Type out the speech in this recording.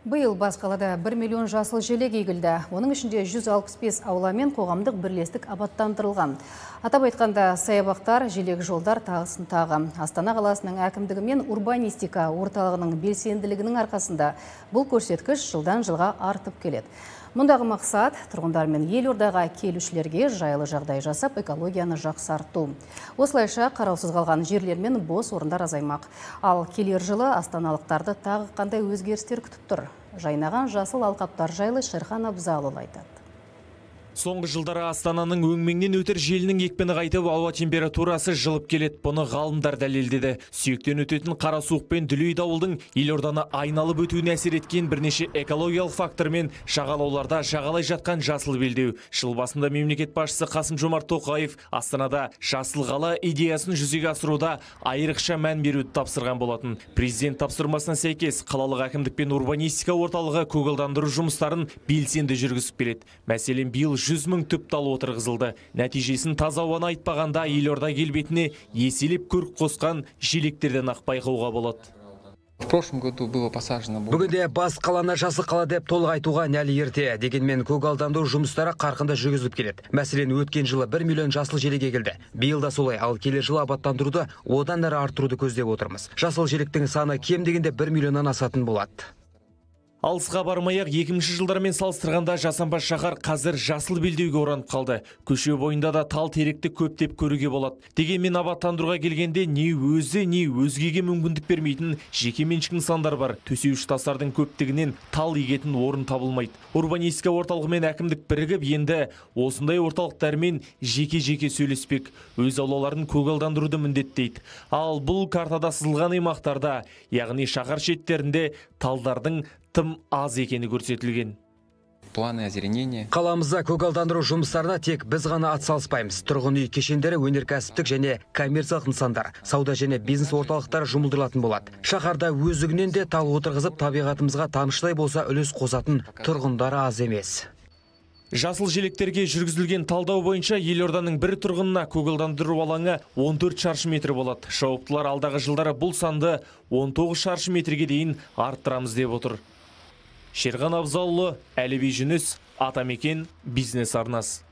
Биыл бас қалада 1 миллион жасыл желек егілді. Оның ішінде 165 аула мен қоғамдық бірлестік абаттандырылған. Атап айтқанда саябақтар, желек жолдар тағысын тағы. Астана қаласының әкімдігі мен урбанистика орталығының белсенділігінің арқасында бұл көрсеткіш жылдан жылға артып келеді. Мұндағы мақсат тұрғындар мен елордаға келушілерге жайлы жағдай жасап, экологияны жақсарту. Осылайша қараусыз қалған жерлер мен бос орындар азаймақ. Ал келер жылы астаналықтарды тағы қандай өзгерістер күтіп тұр. Жайнаған жасыл алқаптар жайлы Шерхан Абзалұлы айтады соңғы жылдары астананың өңменнен өтер желінің екпені қайтып ауа температурасы жылып келеді бұны ғалымдар дәлелдеді сүйектен өтетін қара суық пен дүлей дауылдың елорданы айналып өтуіне әсер еткен бірнеше экологиялық фактор мен жағалауларда жағалай жатқан жасыл белдеу жыл басында мемлекет басшысы қасым жомарт тоқаев астанада жасыл қала идеясын жүзеге асыруда айрықша мән беруді тапсырған болатын президент тапсырмасына сәйкес қалалық әкімдік пен урбанистика орталығы көгалдандыру жұмыстарын белсенді жүргізіп келеді мәселен биыл жүз мың түп тал отырғызылды нәтижесін таза ауаны айтпағанда елорда келбетіне еселеп көрік қосқан желектерден ақ байқауға болады бүгінде бас қаланы жасыл қала деп толық айтуға әлі ерте дегенмен көгалдандыру жұмыстары қарқынды жүргізіліп келеді мәселен өткен жылы 1 миллион жасыл желек егілді биыл да солай ал келер жылы абаттандыруды одан әрі арттыруды көздеп отырмыз жасыл желектің саны кем дегенде 1 миллионнан асатын болады Алысқа бармай-ақ екінші жылдармен салыстырғанда жасампаз шаһар қазір жасыл белдеуге оранып қалды. Көше бойында да тал теректі көптеп көруге болады. Дегенмен абаттандыруға келгенде не өзі, не өзгеге мүмкіндік бермейтін жеке жекеменшік нысандар бар. Төсеуші тастардың көптігінен тал егетін орын табылмайды. Урбанистика орталығы мен әкімдік бірігіп енді осындай орталықтармен жеке-жеке сөйлеспек. Өз аулаларын көгалдандыруды міндеттейді. Ал бұл картада сызылған аймақтарда, яғни шаһар шеттерінде талдардың тым аз екені көрсетілген планы озеленения қаламызда көгалдандыру жұмыстарына тек біз ғана атсалыспаймыз тұрғын үй кешендері өнеркәсіптік және коммерциялық нысандар сауда және бизнес орталықтары жұмылдырылатын болады шаһарда өздігінен де тал отырғызып табиғатымызға тамшыдай болса үлес қосатын тұрғындары аз емес Жасыл желектерге жүргізілген талдау бойынша елорданың бір тұрғынына көгалдандыру алаңы 14 шаршы метр болады. жауаптылар алдағы жылдары бұл санды 19 шаршы метрге дейін арттырамыз деп отыр шерхан абзалұлы әліби жүніс атамекен бизнес арнасы